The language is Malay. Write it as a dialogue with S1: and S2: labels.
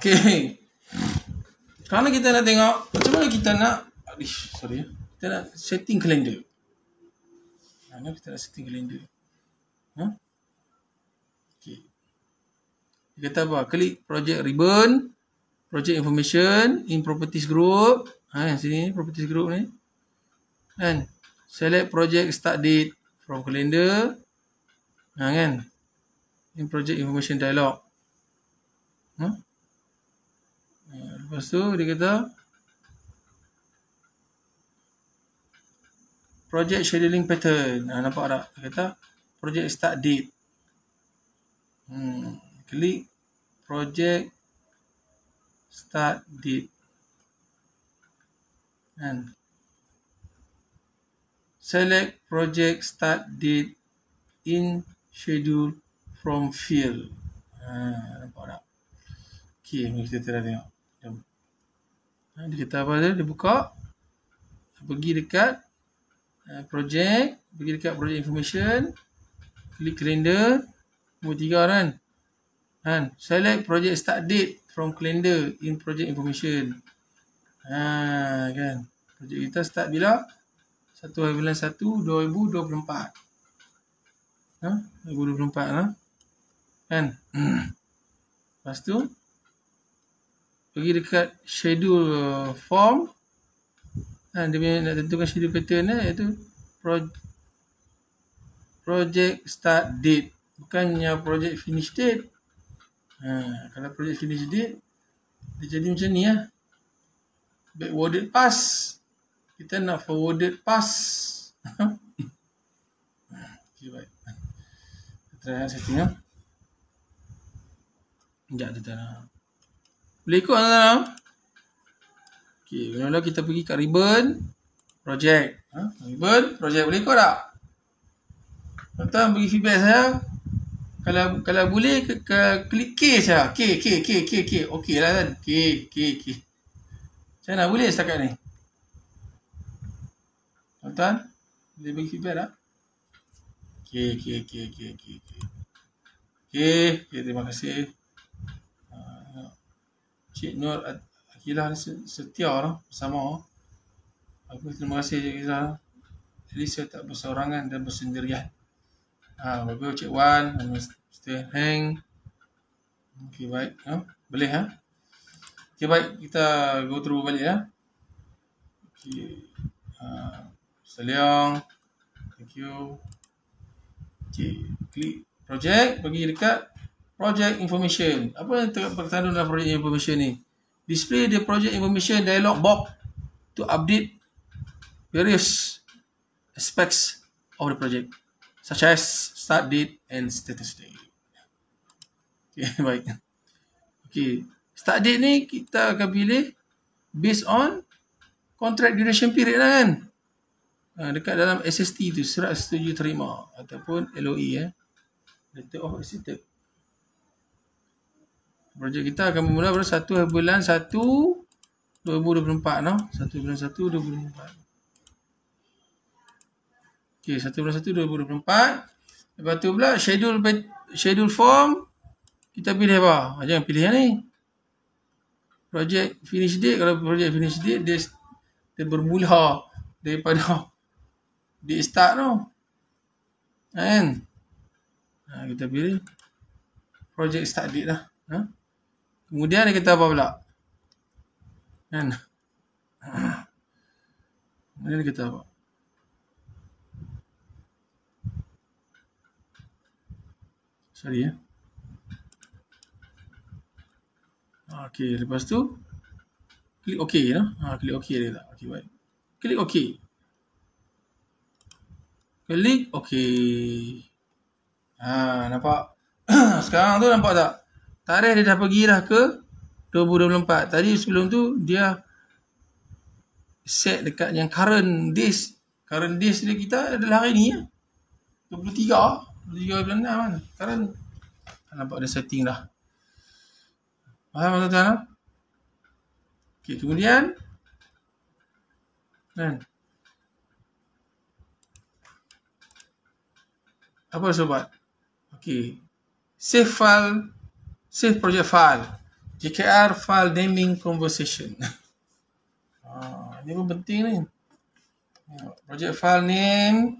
S1: Okay. Kerana kita nak tengok macam mana kita nak Adih, sorry ya. Kita nak setting kalender. Mana kita nak setting kalender? Ha? Okay. Kita kata apa? Klik project ribbon. Project information in properties group. Ha, sini properties group ni. Kan? Select project start date from calendar. Ha, kan? In project information dialog. Ha? Lepas tu dia kata Project scheduling pattern ha, Nampak tak? Dia kata Project start date hmm. Klik Project Start date And Select project start date In schedule From field ha, Nampak tak? Okay, kita tengok Ha, dia kata apa dia? Dia buka. Pergi dekat ha, projek. Pergi dekat projek information. Klik calendar. Nombor tiga kan? Kan? Select project start date from calendar in project information. Ha, kan? Projek kita start bila? 1 hari bulan 1, 2024. Ha? 2024 lah. Ha? Kan? Lepas tu, pergi dekat schedule uh, form ha, dia punya nak tentukan schedule pattern ni eh, iaitu pro project start date bukannya project finish date ha, kalau project finish date dia jadi macam ni ya. backwarded pass kita nak forwarded pass okay, baik. kita try settingnya ah. sekejap kita nak boleh ikut tuan-tuan. Okey, mula kita pergi kat ribbon project. Ha? ribbon project boleh ikut tak? Tuan-tuan bagi feedback saya. Kalau kalau boleh ke, ke klik K saja. K K K K K. Okeylah kan. K K K. Saya nak boleh setakat ni. Tuan-tuan boleh bagi feedback tak? K K K K K K. Okey, okay, terima kasih. Cik Nur Akilah ni setia lah bersama. Aku terima kasih Cik Akilah. Jadi saya tak bersorangan dan bersendirian. Ha, bagus Cik Wan, Mr. Hang. Okey baik. Ha? Boleh ha? Okey baik, kita go through balik ya. Okey. Ha, Saliang. Thank you. Cik, klik project bagi dekat project information. Apa yang terkandung dalam project information ni? Display the project information dialog box to update various aspects of the project such as start date and status date. Okay, baik. Okay, start date ni kita akan pilih based on contract duration period lah kan. Ha, dekat dalam SST tu, surat setuju terima ataupun LOE eh. Letter of accepted projek kita akan bermula pada 1 bulan 1 2024 no 1 bulan 1 2024 Okey, 1 bulan 1 2024. Lepas tu pula schedule schedule form kita pilih apa? Ha, jangan pilih yang ni. Projek finish date kalau projek finish date dia, dia bermula daripada di start tu. Kan? Ha, kita pilih project start date lah. Ha? Kemudian dia kata apa pula? Kan? Kemudian dia kata apa? Sorry ya. Ah, okey, lepas tu klik OK, ya. Ha, klik OK dia tak. Okay, baik. Klik OK. Klik OK. Ha, nampak? Sekarang tu nampak tak? Tarikh dia dah pergi dah ke 2024. Tadi sebelum tu dia set dekat yang current days. Current days dia kita adalah hari ni. Ya? 23. 23 bulan 6 kan. Current. Nampak ada setting dah. Faham tak tuan? Okay, kemudian. Kan. Apa sobat? Okay. Save file Sir Project File. JKR File Naming Conversation. Ini pun penting ni. Project File Name.